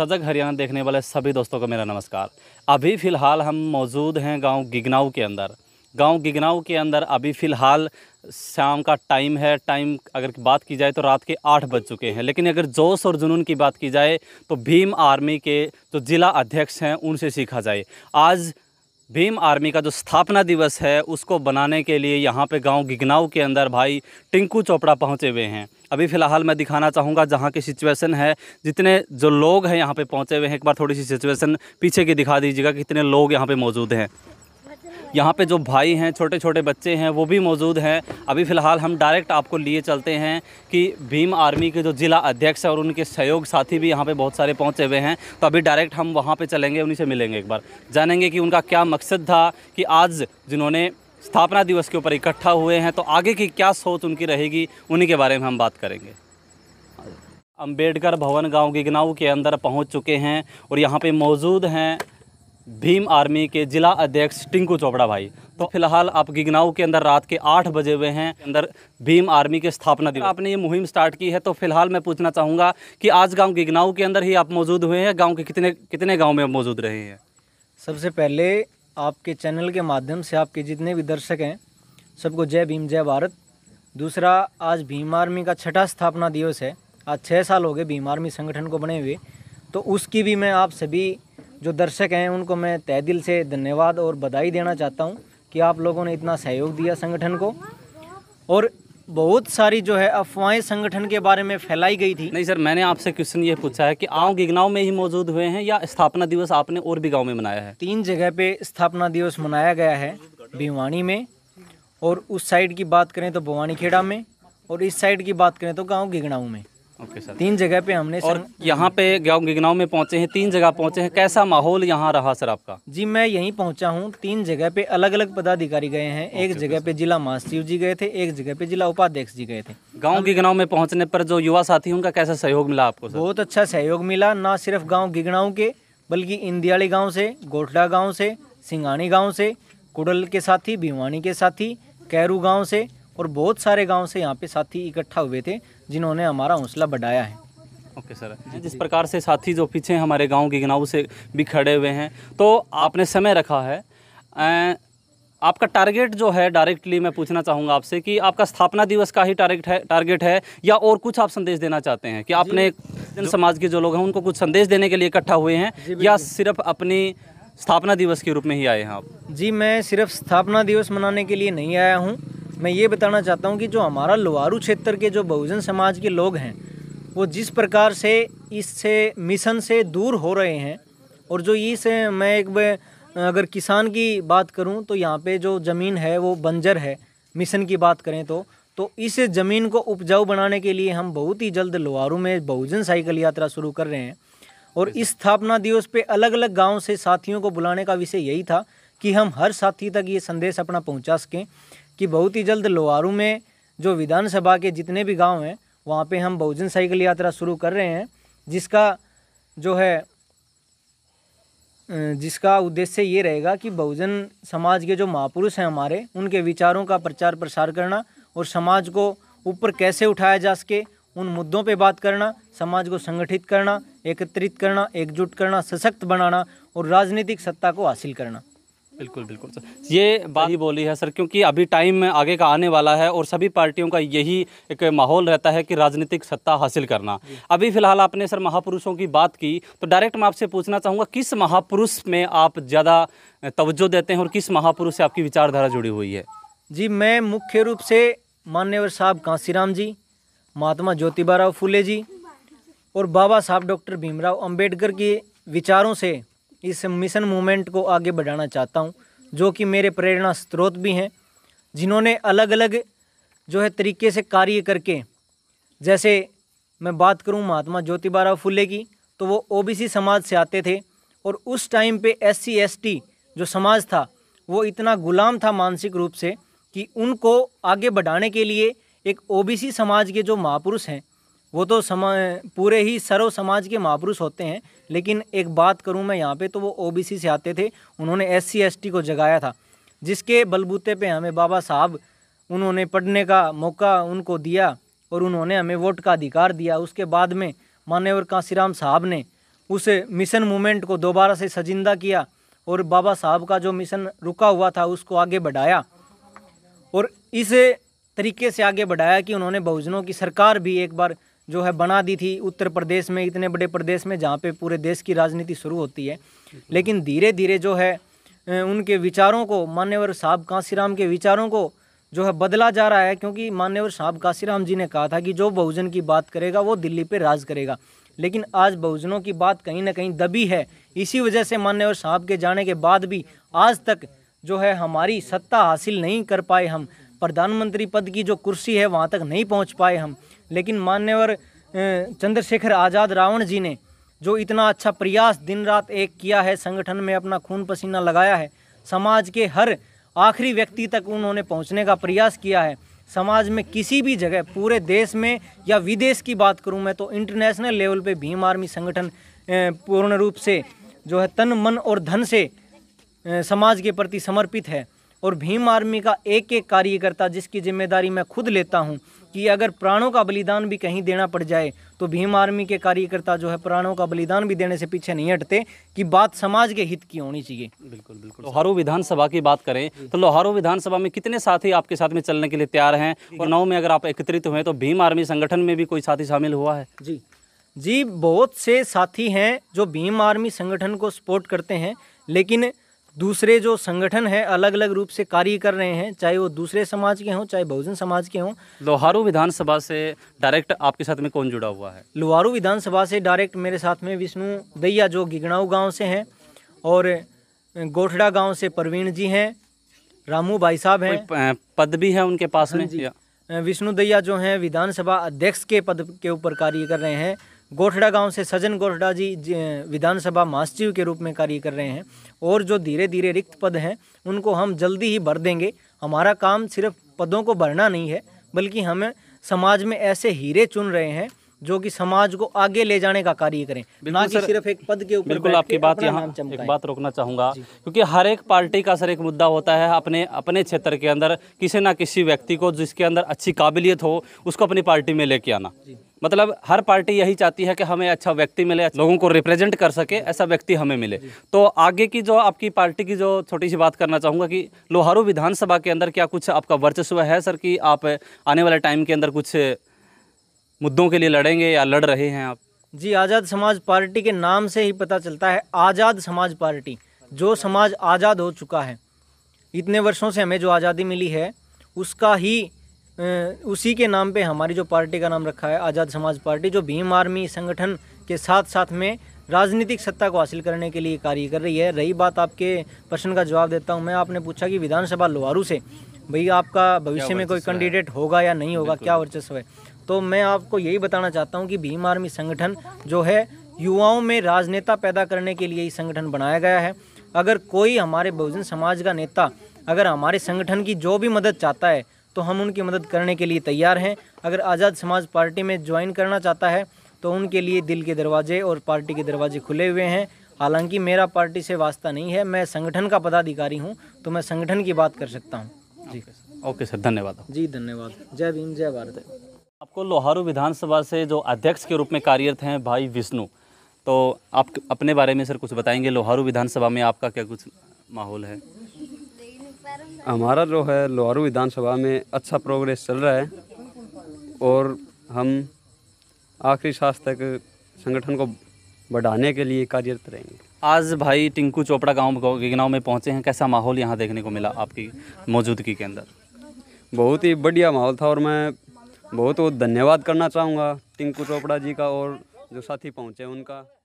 सजग हरियाणा देखने वाले सभी दोस्तों को मेरा नमस्कार अभी फ़िलहाल हम मौजूद हैं गांव गिगनाऊ के अंदर गांव गिगनाऊ के अंदर अभी फ़िलहाल शाम का टाइम है टाइम अगर बात की जाए तो रात के आठ बज चुके हैं लेकिन अगर जोश और जुनून की बात की जाए तो भीम आर्मी के जो ज़िला अध्यक्ष हैं उनसे सीखा जाए आज भीम आर्मी का जो स्थापना दिवस है उसको बनाने के लिए यहाँ पे गांव गिगनाव के अंदर भाई टिंकू चोपड़ा पहुँचे हुए हैं अभी फ़िलहाल मैं दिखाना चाहूँगा जहाँ की सिचुएशन है जितने जो लोग हैं यहाँ पे पहुँचे हुए हैं एक बार थोड़ी सी सिचुएशन पीछे की दिखा दीजिएगा कितने लोग यहाँ पे मौजूद हैं यहाँ पे जो भाई हैं छोटे छोटे बच्चे हैं वो भी मौजूद हैं अभी फ़िलहाल हम डायरेक्ट आपको लिए चलते हैं कि भीम आर्मी के जो ज़िला अध्यक्ष और उनके सहयोग साथी भी यहाँ पे बहुत सारे पहुँचे हुए हैं तो अभी डायरेक्ट हम वहाँ पे चलेंगे उन्हीं से मिलेंगे एक बार जानेंगे कि उनका क्या मकसद था कि आज जिन्होंने स्थापना दिवस के ऊपर इकट्ठा हुए हैं तो आगे की क्या सोच उनकी रहेगी उन्हीं के बारे में हम बात करेंगे अम्बेडकर भवन गाँव गिगनाऊ के अंदर पहुँच चुके हैं और यहाँ पर मौजूद हैं भीम आर्मी के जिला अध्यक्ष टिंकू चोपड़ा भाई तो फिलहाल आप गिगनाऊ के अंदर रात के आठ बजे हुए हैं अंदर भीम आर्मी के स्थापना दिवस आपने ये मुहिम स्टार्ट की है तो फिलहाल मैं पूछना चाहूँगा कि आज गांव गिगनाऊ के अंदर ही आप मौजूद हुए हैं गांव के कितने कितने गांव में मौजूद रहे हैं सबसे पहले आपके चैनल के माध्यम से आपके जितने भी दर्शक हैं सबको जय भीम जय भारत दूसरा आज भीम आर्मी का छठा स्थापना दिवस है आज छः साल हो गए भीम आर्मी संगठन को बने हुए तो उसकी भी मैं आप सभी जो दर्शक हैं उनको मैं तय दिल से धन्यवाद और बधाई देना चाहता हूँ कि आप लोगों ने इतना सहयोग दिया संगठन को और बहुत सारी जो है अफवाहें संगठन के बारे में फैलाई गई थी नहीं सर मैंने आपसे क्वेश्चन ये पूछा है कि आओ गिगनाव में ही मौजूद हुए हैं या स्थापना दिवस आपने और भी गाँव में मनाया है तीन जगह पे स्थापना दिवस मनाया गया है भिवानी में और उस साइड की बात करें तो भवानी खेड़ा में और इस साइड की बात करें तो गाँव गिगनाऊ में ओके सर तीन जगह पे हमने और यहाँ पे गाँव गिगनाव में पहुँचे हैं तीन जगह पहुँचे हैं कैसा माहौल यहाँ रहा सर आपका जी मैं यहीं पहुँचा हूँ तीन जगह पे अलग अलग पदाधिकारी गए हैं एक जगह पे जिला महासचिव जी गए थे एक जगह पे जिला उपाध्यक्ष जी गए थे गाँव गिगनाव में पहुँचने पर जो युवा साथी उनका कैसा सहयोग मिला आपको बहुत अच्छा सहयोग मिला न सिर्फ गाँव गिगनाव के बल्कि इंदियाली गाँव से गोठला गाँव से सिंगानी गाँव से कुडल के साथी भिवानी के साथी कैरू गाँव से और बहुत सारे गाँव से यहाँ पे साथी इकट्ठा हुए थे जिन्होंने हमारा हौसला बढ़ाया है ओके सर जिस प्रकार से साथी जो पीछे हमारे गांव गिनाव से भी खड़े हुए हैं तो आपने समय रखा है आपका टारगेट जो है डायरेक्टली मैं पूछना चाहूँगा आपसे कि आपका स्थापना दिवस का ही टारगेट है टारगेट है या और कुछ आप संदेश देना चाहते हैं कि आपने जन समाज के जो लोग हैं उनको कुछ संदेश देने के लिए इकट्ठा हुए हैं या सिर्फ अपनी स्थापना दिवस के रूप में ही आए हैं आप जी मैं सिर्फ स्थापना दिवस मनाने के लिए नहीं आया हूँ मैं ये बताना चाहता हूँ कि जो हमारा लोहारू क्षेत्र के जो बहुजन समाज के लोग हैं वो जिस प्रकार से इससे मिशन से दूर हो रहे हैं और जो इस मैं एक अगर किसान की बात करूं तो यहाँ पे जो ज़मीन है वो बंजर है मिशन की बात करें तो तो इस ज़मीन को उपजाऊ बनाने के लिए हम बहुत ही जल्द लोहारू में बहुजन साइकिल यात्रा शुरू कर रहे हैं और इस स्थापना दिवस पे अलग अलग गाँव से साथियों को बुलाने का विषय यही था कि हम हर साथी तक ये संदेश अपना पहुँचा सकें कि बहुत ही जल्द लोहारू में जो विधानसभा के जितने भी गांव हैं वहाँ पे हम बहुजन साइकिल यात्रा शुरू कर रहे हैं जिसका जो है जिसका उद्देश्य ये रहेगा कि बहुजन समाज के जो महापुरुष हैं हमारे उनके विचारों का प्रचार प्रसार करना और समाज को ऊपर कैसे उठाया जा सके उन मुद्दों पे बात करना समाज को संगठित करना एकत्रित करना एकजुट करना सशक्त बनाना और राजनीतिक सत्ता को हासिल करना बिल्कुल बिल्कुल सर ये बात ही बोली है सर क्योंकि अभी टाइम आगे का आने वाला है और सभी पार्टियों का यही एक माहौल रहता है कि राजनीतिक सत्ता हासिल करना अभी फिलहाल आपने सर महापुरुषों की बात की तो डायरेक्ट मैं आपसे पूछना चाहूँगा किस महापुरुष में आप ज़्यादा तवज्जो देते हैं और किस महापुरुष से आपकी विचारधारा जुड़ी हुई है जी मैं मुख्य रूप से मान्यवर साहब कांसीराम जी महात्मा ज्योतिबा राव फूले जी और बाबा साहब डॉक्टर भीमराव अम्बेडकर के विचारों से इस मिशन मूवमेंट को आगे बढ़ाना चाहता हूँ जो कि मेरे प्रेरणा स्रोत भी हैं जिन्होंने अलग अलग जो है तरीके से कार्य करके जैसे मैं बात करूँ महात्मा ज्योतिबा राव फुले की तो वो ओबीसी समाज से आते थे और उस टाइम पे एससी एसटी जो समाज था वो इतना गुलाम था मानसिक रूप से कि उनको आगे बढ़ाने के लिए एक ओबीसी समाज के जो महापुरुष हैं वो तो समा पूरे ही सर्व समाज के महापुरुष होते हैं लेकिन एक बात करूँ मैं यहाँ पे तो वो ओबीसी से आते थे उन्होंने एस सी को जगाया था जिसके बलबूते पे हमें बाबा साहब उन्होंने पढ़ने का मौका उनको दिया और उन्होंने हमें वोट का अधिकार दिया उसके बाद में मान्यवर कांसीराम साहब ने उस मिशन मूवमेंट को दोबारा से सजिंदा किया और बाबा साहब का जो मिशन रुका हुआ था उसको आगे बढ़ाया और इस तरीके से आगे बढ़ाया कि उन्होंने बहुजनों की सरकार भी एक बार जो है बना दी थी उत्तर प्रदेश में इतने बड़े प्रदेश में जहाँ पे पूरे देश की राजनीति शुरू होती है लेकिन धीरे धीरे जो है उनके विचारों को मान्यवर साहब कांसीराम के विचारों को जो है बदला जा रहा है क्योंकि मान्यवर साहब काशीराम जी ने कहा था कि जो बहुजन की बात करेगा वो दिल्ली पर राज करेगा लेकिन आज बहुजनों की बात कहीं ना कहीं दबी है इसी वजह से मान्यवर साहब के जाने के बाद भी आज तक जो है हमारी सत्ता हासिल नहीं कर पाए हम प्रधानमंत्री पद की जो कुर्सी है वहाँ तक नहीं पहुँच पाए हम लेकिन मान्यवर चंद्रशेखर आज़ाद रावण जी ने जो इतना अच्छा प्रयास दिन रात एक किया है संगठन में अपना खून पसीना लगाया है समाज के हर आखिरी व्यक्ति तक उन्होंने पहुंचने का प्रयास किया है समाज में किसी भी जगह पूरे देश में या विदेश की बात करूं मैं तो इंटरनेशनल लेवल पे भीम आर्मी संगठन पूर्ण रूप से जो है तन मन और धन से समाज के प्रति समर्पित है और भीम आर्मी का एक एक कार्यकर्ता जिसकी जिम्मेदारी मैं खुद लेता हूँ कि अगर प्राणों का बलिदान भी कहीं देना पड़ जाए तो भीम आर्मी के कार्यकर्ता जो है प्राणों का बलिदान भी देने से पीछे नहीं हटते कि बात समाज के हित की होनी चाहिए बिल्कुल बिल्कुल लोहारू विधानसभा की बात करें तो लोहारू विधानसभा में कितने साथी आपके साथ में चलने के लिए तैयार हैं और नौ में अगर आप एकत्रित हुए तो भीम आर्मी संगठन में भी कोई साथी शामिल हुआ है जी जी बहुत से साथी हैं जो भीम आर्मी संगठन को सपोर्ट करते हैं लेकिन दूसरे जो संगठन है अलग अलग रूप से कार्य कर रहे हैं चाहे वो दूसरे समाज के हों चाहे बहुजन समाज के हों लोहारू विधानसभा से डायरेक्ट आपके साथ में कौन जुड़ा हुआ है लोहारू विधानसभा से डायरेक्ट मेरे साथ में विष्णु दैया जो गिगनाऊ गांव से हैं और गोठड़ा गांव से प्रवीण जी हैं रामू भाई साहब हैं पद भी है उनके पास हाँ में विष्णु दैया जो हैं विधानसभा अध्यक्ष के पद के ऊपर कार्य कर रहे हैं गोठड़ा गांव से सजन गोठड़ा जी विधानसभा महासचिव के रूप में कार्य कर रहे हैं और जो धीरे धीरे रिक्त पद हैं उनको हम जल्दी ही भर देंगे हमारा काम सिर्फ पदों को भरना नहीं है बल्कि हमें समाज में ऐसे हीरे चुन रहे हैं जो कि समाज को आगे ले जाने का कार्य करें ना कि सिर्फ एक पद के ऊपर बिल्कुल आपकी बात यहाँ एक बात रोकना चाहूँगा क्योंकि हर एक पार्टी का सर एक मुद्दा होता है अपने अपने क्षेत्र के अंदर किसी ना किसी व्यक्ति को जिसके अंदर अच्छी काबिलियत हो उसको अपनी पार्टी में लेके आना मतलब हर पार्टी यही चाहती है कि हमें अच्छा व्यक्ति मिले लोगों को रिप्रेजेंट कर सके ऐसा व्यक्ति हमें मिले तो आगे की जो आपकी पार्टी की जो छोटी सी बात करना चाहूँगा कि लोहारू विधानसभा के अंदर क्या कुछ आपका वर्चस्व है सर कि आप आने वाले टाइम के अंदर कुछ मुद्दों के लिए लड़ेंगे या लड़ रहे हैं आप जी आज़ाद समाज पार्टी के नाम से ही पता चलता है आज़ाद समाज पार्टी जो समाज आज़ाद हो चुका है इतने वर्षों से हमें जो आज़ादी मिली है उसका ही उसी के नाम पे हमारी जो पार्टी का नाम रखा है आज़ाद समाज पार्टी जो भीम आर्मी संगठन के साथ साथ में राजनीतिक सत्ता को हासिल करने के लिए कार्य कर रही है रही बात आपके प्रश्न का जवाब देता हूँ मैं आपने पूछा कि विधानसभा लोहारू से भाई आपका भविष्य में कोई कैंडिडेट होगा या नहीं होगा क्या वर्चस्व है तो मैं आपको यही बताना चाहता हूँ कि भीम आर्मी संगठन जो है युवाओं में राजनेता पैदा करने के लिए ही संगठन बनाया गया है अगर कोई हमारे बहुजन समाज का नेता अगर हमारे संगठन की जो भी मदद चाहता है तो हम उनकी मदद करने के लिए तैयार हैं अगर आज़ाद समाज पार्टी में ज्वाइन करना चाहता है तो उनके लिए दिल के दरवाजे और पार्टी के दरवाजे खुले हुए हैं हालांकि मेरा पार्टी से वास्ता नहीं है मैं संगठन का पदाधिकारी हूँ तो मैं संगठन की बात कर सकता हूँ जी ओके सर धन्यवाद जी धन्यवाद जय भीम जय भारत आपको लोहारू विधानसभा से जो अध्यक्ष के रूप में कार्यरत हैं भाई विष्णु तो आप अपने बारे में सर कुछ बताएंगे लोहारू विधानसभा में आपका क्या कुछ माहौल है हमारा जो है लोहारू विधानसभा में अच्छा प्रोग्रेस चल रहा है और हम आखिरी सांस तक संगठन को बढ़ाने के लिए कार्यरत रहेंगे आज भाई टिंकू चोपड़ा गांव गिगनाव में पहुंचे हैं कैसा माहौल यहां देखने को मिला आपकी मौजूदगी के अंदर बहुत ही बढ़िया माहौल था और मैं बहुत बहुत धन्यवाद करना चाहूँगा टिंकू चोपड़ा जी का और जो साथी पहुँचे उनका